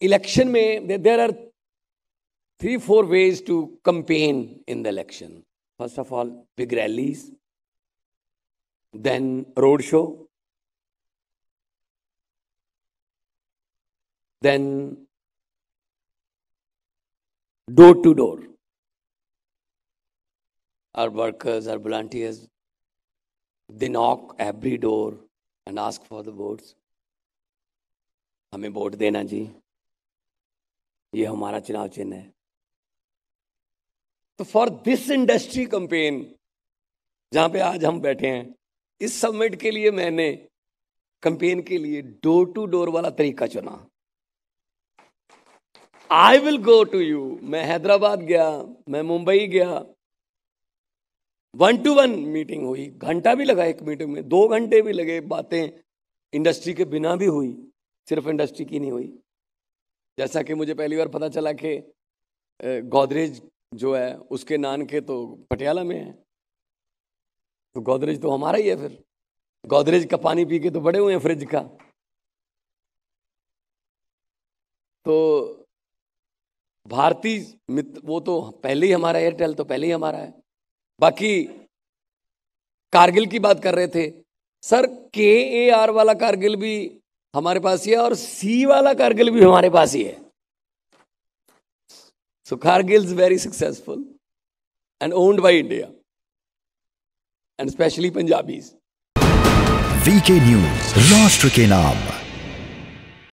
election में there are three four ways to campaign in the election first of all big rallies then road show then door to door our workers our volunteers they knock every door and ask for the votes हमें vote देना जी ये हमारा चुनाव चिन्ह है तो for this industry campaign जहां पे आज हम बैठे हैं इस सबमिट के लिए मैंने कंपेन के लिए डोर टू डोर वाला तरीका चुना I will go to you मैं हैदराबाद गया मैं मुंबई गया वन टू वन मीटिंग हुई घंटा भी लगा एक मीटिंग में दो घंटे भी लगे बातें इंडस्ट्री के बिना भी हुई सिर्फ इंडस्ट्री की नहीं हुई जैसा कि मुझे पहली बार पता चला कि गोदरेज जो है उसके नान के तो पटियाला में है तो गोदरेज तो हमारा ही है फिर गोदरेज का पानी पी के तो बड़े हुए हैं फ्रिज का तो भारतीय मित्र वो तो पहले ही हमारा एयरटेल तो पहले ही हमारा है बाकी कारगिल की बात कर रहे थे सर के ए आर वाला कारगिल भी हमारे पास ही है और सी वाला कारगिल भी हमारे पास ही है so Kargil is very successful and owned by India and specially Punjabis V K news राष्ट्र के नाम